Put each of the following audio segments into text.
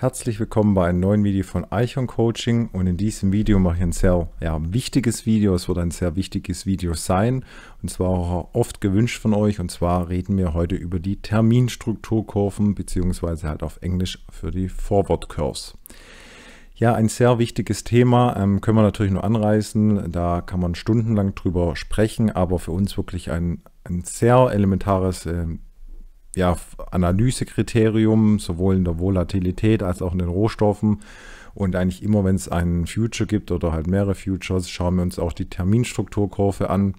Herzlich willkommen bei einem neuen Video von Eichhorn Coaching und in diesem Video mache ich ein sehr ja, wichtiges Video. Es wird ein sehr wichtiges Video sein und zwar auch oft gewünscht von euch und zwar reden wir heute über die Terminstrukturkurven beziehungsweise halt auf Englisch für die Forward Curves. Ja, ein sehr wichtiges Thema, ähm, können wir natürlich nur anreißen, da kann man stundenlang drüber sprechen, aber für uns wirklich ein, ein sehr elementares äh, ja, Analysekriterium, sowohl in der Volatilität als auch in den Rohstoffen. Und eigentlich immer, wenn es einen Future gibt oder halt mehrere Futures, schauen wir uns auch die Terminstrukturkurve an.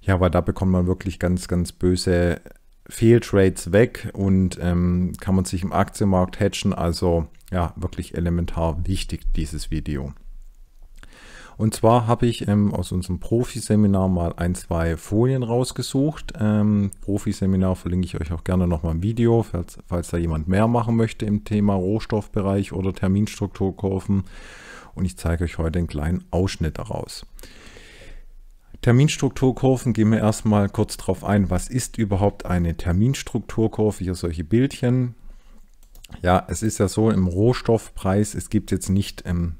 Ja, weil da bekommt man wirklich ganz, ganz böse Fehltrades weg und ähm, kann man sich im Aktienmarkt hatchen. Also ja, wirklich elementar wichtig, dieses Video. Und zwar habe ich ähm, aus unserem Profi-Seminar mal ein, zwei Folien rausgesucht. Ähm, Profi-Seminar verlinke ich euch auch gerne nochmal im Video, falls, falls da jemand mehr machen möchte im Thema Rohstoffbereich oder Terminstrukturkurven. Und ich zeige euch heute einen kleinen Ausschnitt daraus. Terminstrukturkurven gehen wir erstmal kurz drauf ein. Was ist überhaupt eine Terminstrukturkurve? Hier solche Bildchen. Ja, es ist ja so im Rohstoffpreis, es gibt jetzt nicht ähm,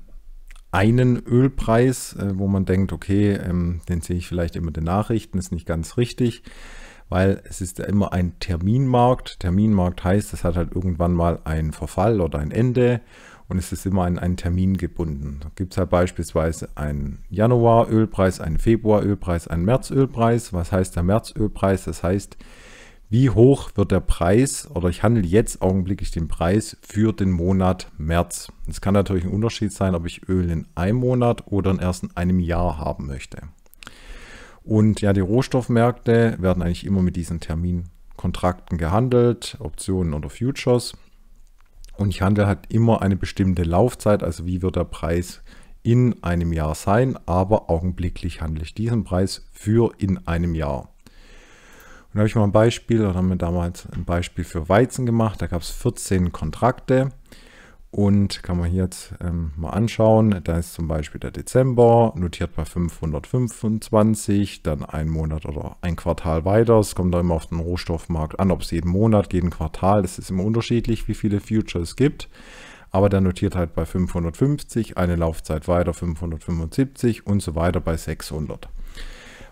einen Ölpreis, äh, wo man denkt, okay, ähm, den sehe ich vielleicht immer in den Nachrichten, ist nicht ganz richtig, weil es ist ja immer ein Terminmarkt. Terminmarkt heißt, es hat halt irgendwann mal einen Verfall oder ein Ende und es ist immer an einen Termin gebunden. Da gibt es halt beispielsweise einen Januar-Ölpreis, einen Februar-Ölpreis, einen März-Ölpreis. Was heißt der März-Ölpreis? Das heißt, wie hoch wird der Preis oder ich handle jetzt augenblicklich den Preis für den Monat März. Es kann natürlich ein Unterschied sein, ob ich Öl in einem Monat oder in erst in einem Jahr haben möchte. Und ja, die Rohstoffmärkte werden eigentlich immer mit diesen Terminkontrakten gehandelt, Optionen oder Futures. Und ich handle halt immer eine bestimmte Laufzeit, also wie wird der Preis in einem Jahr sein, aber augenblicklich handle ich diesen Preis für in einem Jahr. Und da habe ich mal ein Beispiel oder haben wir damals ein Beispiel für Weizen gemacht. Da gab es 14 Kontrakte und kann man hier jetzt ähm, mal anschauen. Da ist zum Beispiel der Dezember, notiert bei 525, dann ein Monat oder ein Quartal weiter. Es kommt da immer auf den Rohstoffmarkt an, ob es jeden Monat, jeden Quartal, das ist immer unterschiedlich, wie viele Futures es gibt aber der notiert halt bei 550, eine Laufzeit weiter 575 und so weiter bei 600.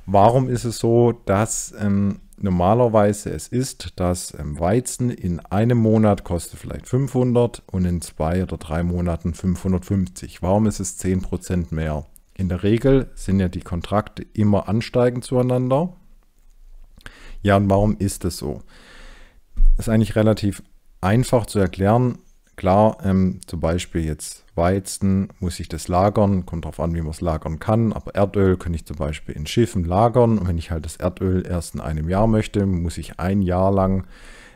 Warum ist es so, dass ähm, normalerweise es ist, dass ähm, Weizen in einem Monat kostet vielleicht 500 und in zwei oder drei Monaten 550. Warum ist es 10% mehr? In der Regel sind ja die Kontrakte immer ansteigend zueinander. Ja, und warum ist es so? Das ist eigentlich relativ einfach zu erklären. Klar, ähm, zum Beispiel jetzt Weizen muss ich das lagern, kommt darauf an, wie man es lagern kann, aber Erdöl kann ich zum Beispiel in Schiffen lagern und wenn ich halt das Erdöl erst in einem Jahr möchte, muss ich ein Jahr lang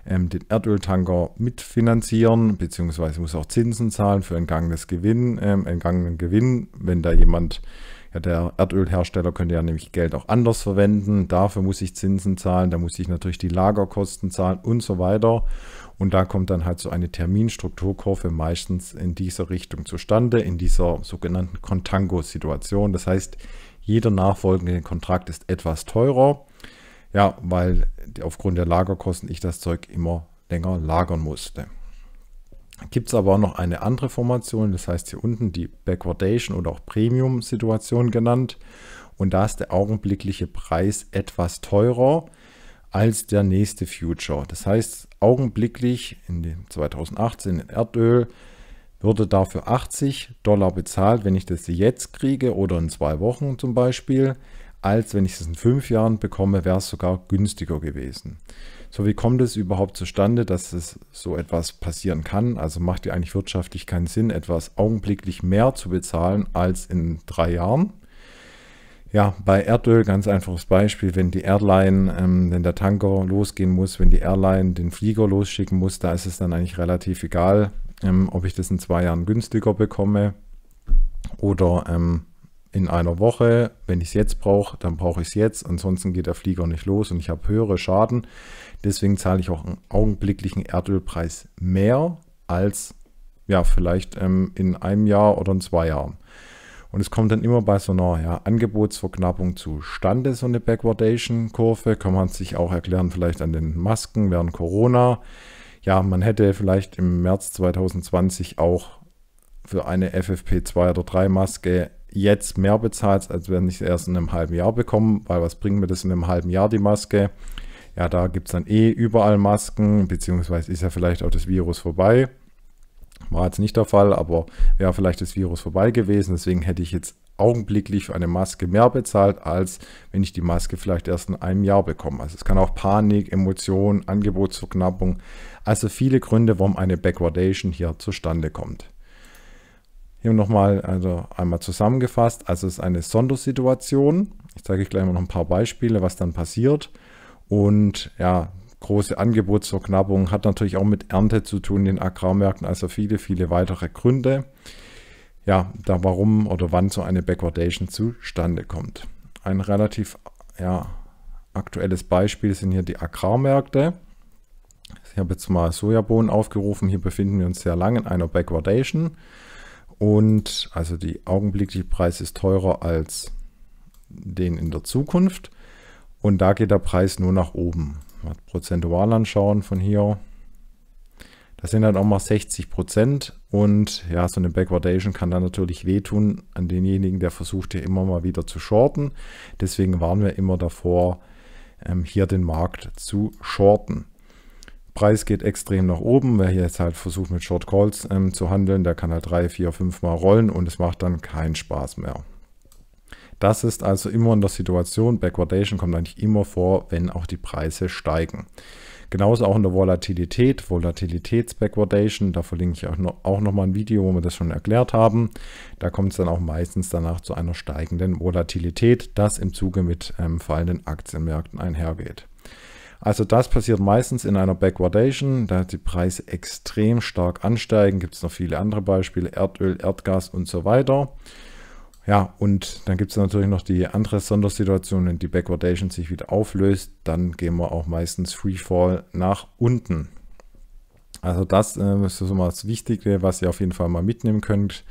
ähm, den Erdöltanker mitfinanzieren, beziehungsweise muss auch Zinsen zahlen für entgangenen Gewinn, ähm, entgangenen Gewinn, wenn da jemand der Erdölhersteller könnte ja nämlich Geld auch anders verwenden. Dafür muss ich Zinsen zahlen, da muss ich natürlich die Lagerkosten zahlen und so weiter. Und da kommt dann halt so eine Terminstrukturkurve meistens in dieser Richtung zustande, in dieser sogenannten Contango-Situation. Das heißt, jeder nachfolgende Kontrakt ist etwas teurer, ja, weil aufgrund der Lagerkosten ich das Zeug immer länger lagern musste. Gibt es aber auch noch eine andere Formation, das heißt hier unten die Backwardation oder auch Premium-Situation genannt. Und da ist der augenblickliche Preis etwas teurer als der nächste Future. Das heißt, augenblicklich in dem 2018 in Erdöl würde dafür 80 Dollar bezahlt, wenn ich das jetzt kriege oder in zwei Wochen zum Beispiel, als wenn ich es in fünf Jahren bekomme, wäre es sogar günstiger gewesen. So, wie kommt es überhaupt zustande, dass es so etwas passieren kann? Also macht ja eigentlich wirtschaftlich keinen Sinn, etwas augenblicklich mehr zu bezahlen als in drei Jahren. Ja, bei Erdöl ganz einfaches Beispiel, wenn die Airline, ähm, wenn der Tanker losgehen muss, wenn die Airline den Flieger losschicken muss, da ist es dann eigentlich relativ egal, ähm, ob ich das in zwei Jahren günstiger bekomme oder ähm, in einer Woche, wenn ich es jetzt brauche, dann brauche ich es jetzt. Ansonsten geht der Flieger nicht los und ich habe höhere Schaden. Deswegen zahle ich auch einen augenblicklichen Erdölpreis mehr als ja vielleicht ähm, in einem Jahr oder in zwei Jahren. Und es kommt dann immer bei so einer ja, Angebotsverknappung zustande, so eine Backwardation-Kurve. Kann man sich auch erklären, vielleicht an den Masken während Corona. Ja, man hätte vielleicht im März 2020 auch für eine FFP2 oder 3 Maske jetzt mehr bezahlst, als wenn ich es erst in einem halben Jahr bekomme, weil was bringt mir das in einem halben Jahr die Maske? Ja, da gibt es dann eh überall Masken, beziehungsweise ist ja vielleicht auch das Virus vorbei. War jetzt nicht der Fall, aber wäre vielleicht das Virus vorbei gewesen. Deswegen hätte ich jetzt augenblicklich für eine Maske mehr bezahlt, als wenn ich die Maske vielleicht erst in einem Jahr bekomme. Also es kann auch Panik, Emotionen, Angebotsverknappung, also viele Gründe, warum eine Backwardation hier zustande kommt. Hier nochmal also einmal zusammengefasst. Also es ist eine Sondersituation. Ich zeige euch gleich mal noch ein paar Beispiele, was dann passiert. Und ja, große Angebotsverknappung hat natürlich auch mit Ernte zu tun in den Agrarmärkten, also viele, viele weitere Gründe. Ja, da warum oder wann so eine Backwardation zustande kommt. Ein relativ ja, aktuelles Beispiel sind hier die Agrarmärkte. Ich habe jetzt mal Sojabohnen aufgerufen. Hier befinden wir uns sehr lange in einer Backwardation. Und also die augenblickliche Preis ist teurer als den in der Zukunft. Und da geht der Preis nur nach oben. Mal prozentual anschauen von hier. Das sind dann halt auch mal 60 Prozent. Und ja, so eine Backwardation kann dann natürlich wehtun an denjenigen, der versucht, hier immer mal wieder zu shorten. Deswegen waren wir immer davor, ähm, hier den Markt zu shorten. Preis geht extrem nach oben. Wer hier jetzt halt versucht mit Short Calls ähm, zu handeln, der kann halt drei, vier, fünf Mal rollen und es macht dann keinen Spaß mehr. Das ist also immer in der Situation, Backwardation kommt eigentlich immer vor, wenn auch die Preise steigen. Genauso auch in der Volatilität, Volatilitäts-Backwardation, da verlinke ich auch, noch, auch nochmal ein Video, wo wir das schon erklärt haben. Da kommt es dann auch meistens danach zu einer steigenden Volatilität, das im Zuge mit ähm, fallenden Aktienmärkten einhergeht. Also das passiert meistens in einer Backwardation, da die Preise extrem stark ansteigen. Gibt es noch viele andere Beispiele, Erdöl, Erdgas und so weiter. Ja, und dann gibt es natürlich noch die andere Sondersituation, wenn die Backwardation sich wieder auflöst, dann gehen wir auch meistens Freefall nach unten. Also das ähm, ist so mal das Wichtige, was ihr auf jeden Fall mal mitnehmen könnt.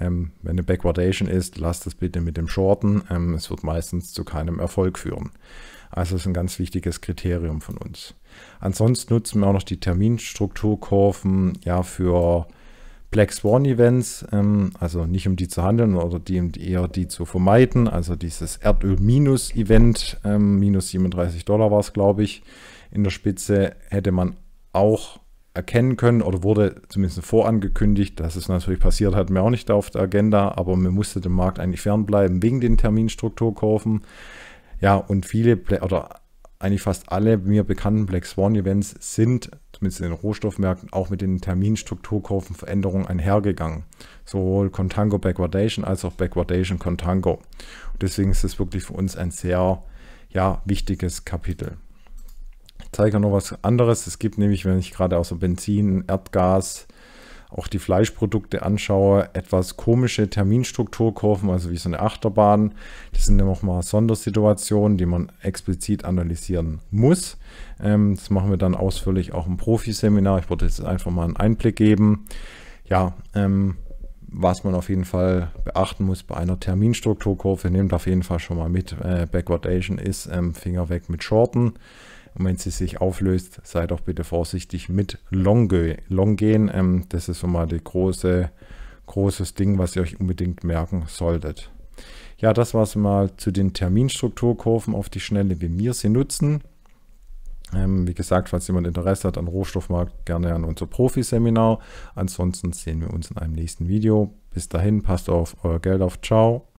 Ähm, wenn eine Backwardation ist, lasst das bitte mit dem Shorten. Ähm, es wird meistens zu keinem Erfolg führen. Also ist ein ganz wichtiges Kriterium von uns. Ansonsten nutzen wir auch noch die Terminstrukturkurven ja für Black Swan Events, ähm, also nicht um die zu handeln oder die eher die zu vermeiden. Also dieses Erdöl-Minus-Event, ähm, minus 37 Dollar war es, glaube ich, in der Spitze hätte man auch erkennen können oder wurde zumindest vorangekündigt, dass es natürlich passiert, hat, wir auch nicht auf der Agenda, aber man musste dem Markt eigentlich fernbleiben wegen den Terminstrukturkurven. Ja, und viele oder eigentlich fast alle mir bekannten Black Swan Events sind, mit den Rohstoffmärkten, auch mit den Terminstrukturkurvenveränderungen einhergegangen. Sowohl Contango Backwardation als auch Backwardation Contango. Und deswegen ist es wirklich für uns ein sehr ja, wichtiges Kapitel. Ich zeige noch was anderes. Es gibt nämlich, wenn ich gerade außer Benzin, Erdgas, auch die Fleischprodukte anschaue, etwas komische Terminstrukturkurven, also wie so eine Achterbahn. Das sind ja nochmal Sondersituationen, die man explizit analysieren muss. Ähm, das machen wir dann ausführlich auch im Profiseminar. Ich wollte jetzt einfach mal einen Einblick geben. Ja, ähm, was man auf jeden Fall beachten muss bei einer Terminstrukturkurve, nehmt auf jeden Fall schon mal mit, äh, Backwardation ist, ähm, Finger weg mit Shorten. Und wenn sie sich auflöst, sei doch bitte vorsichtig mit Long, gehen. Ähm, das ist so mal die große, großes Ding, was ihr euch unbedingt merken solltet. Ja, das war es mal zu den Terminstrukturkurven auf die Schnelle, wie wir sie nutzen. Ähm, wie gesagt, falls jemand Interesse hat an Rohstoffmarkt, gerne an unser Profi-Seminar. Ansonsten sehen wir uns in einem nächsten Video. Bis dahin, passt auf euer Geld auf. Ciao.